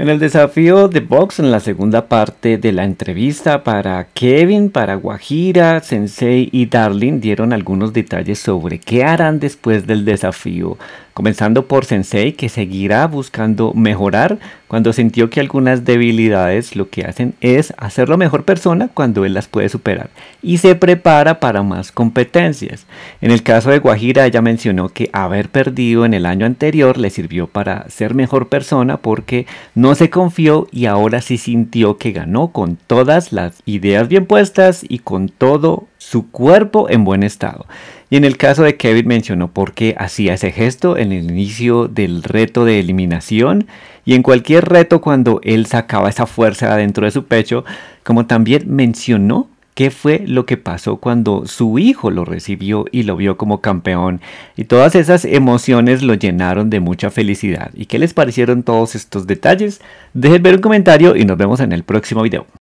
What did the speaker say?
En el desafío de box, en la segunda parte de la entrevista para Kevin, para Guajira, Sensei y Darling, dieron algunos detalles sobre qué harán después del desafío. Comenzando por Sensei, que seguirá buscando mejorar cuando sintió que algunas debilidades lo que hacen es hacerlo mejor persona cuando él las puede superar y se prepara para más competencias. En el caso de Guajira, ella mencionó que haber perdido en el año anterior le sirvió para ser mejor persona porque no no se confió y ahora sí sintió que ganó con todas las ideas bien puestas y con todo su cuerpo en buen estado. Y en el caso de Kevin mencionó por qué hacía ese gesto en el inicio del reto de eliminación y en cualquier reto cuando él sacaba esa fuerza dentro de su pecho, como también mencionó qué fue lo que pasó cuando su hijo lo recibió y lo vio como campeón. Y todas esas emociones lo llenaron de mucha felicidad. ¿Y qué les parecieron todos estos detalles? Dejen ver un comentario y nos vemos en el próximo video.